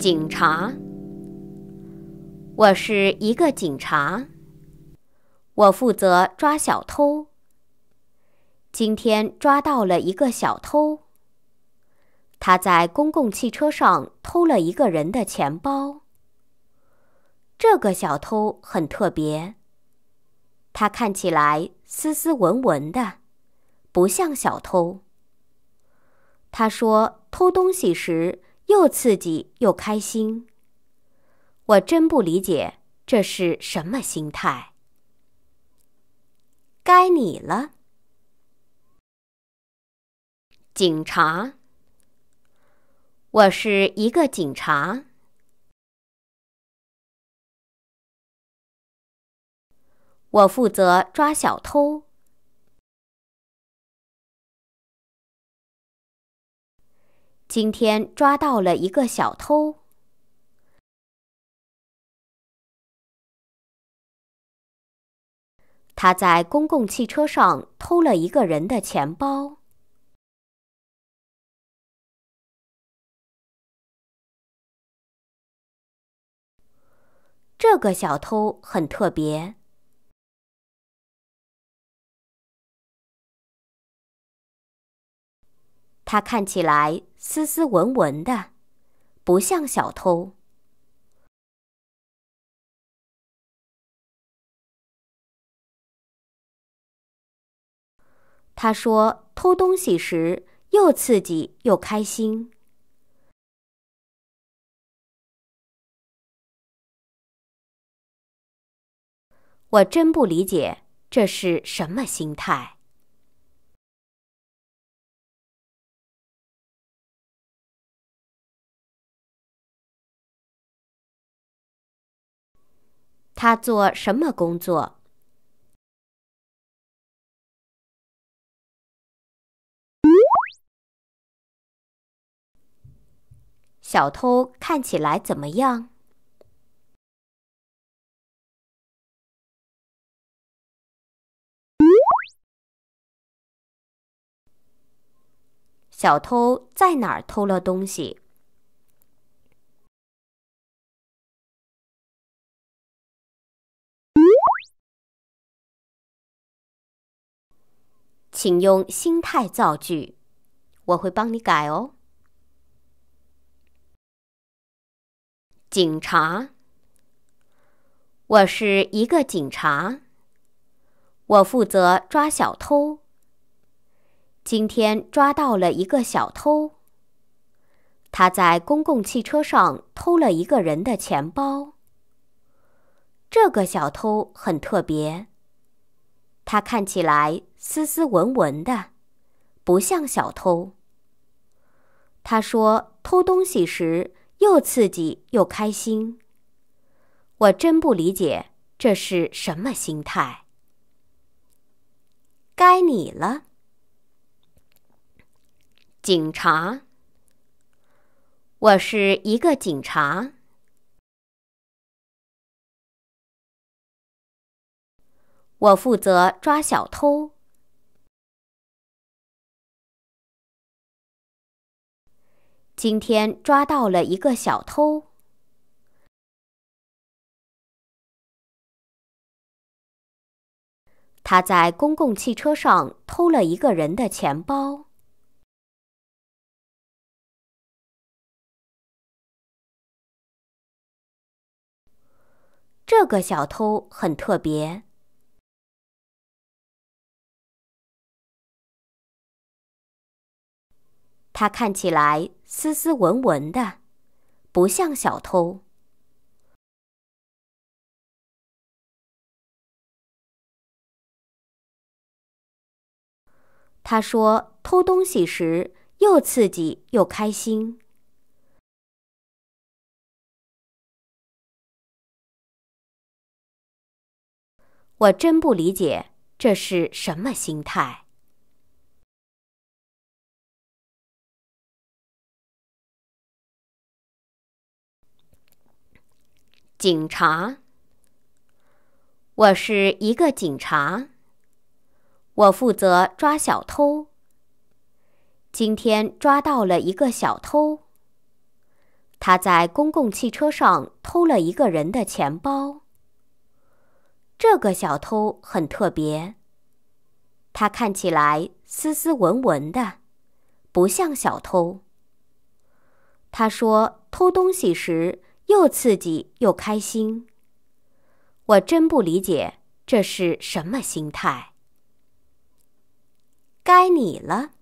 警察，我是一个警察，我负责抓小偷。今天抓到了一个小偷，他在公共汽车上偷了一个人的钱包。这个小偷很特别，他看起来斯斯文文的，不像小偷。他说偷东西时。又刺激又开心。我真不理解这是什么心态。该你了，警察。我是一个警察，我负责抓小偷。今天抓到了一个小偷，他在公共汽车上偷了一个人的钱包。这个小偷很特别。他看起来斯斯文文的，不像小偷。他说：“偷东西时又刺激又开心。”我真不理解这是什么心态。他做什么工作？小偷看起来怎么样？小偷在哪儿偷了东西？请用“心态”造句，我会帮你改哦。警察，我是一个警察，我负责抓小偷。今天抓到了一个小偷，他在公共汽车上偷了一个人的钱包。这个小偷很特别，他看起来。斯斯文文的，不像小偷。他说：“偷东西时又刺激又开心。”我真不理解这是什么心态。该你了，警察。我是一个警察，我负责抓小偷。今天抓到了一个小偷，他在公共汽车上偷了一个人的钱包。这个小偷很特别。他看起来斯斯文文的，不像小偷。他说偷东西时又刺激又开心，我真不理解这是什么心态。警察，我是一个警察。我负责抓小偷。今天抓到了一个小偷。他在公共汽车上偷了一个人的钱包。这个小偷很特别，他看起来斯斯文文的，不像小偷。他说偷东西时。又刺激又开心。我真不理解这是什么心态。该你了。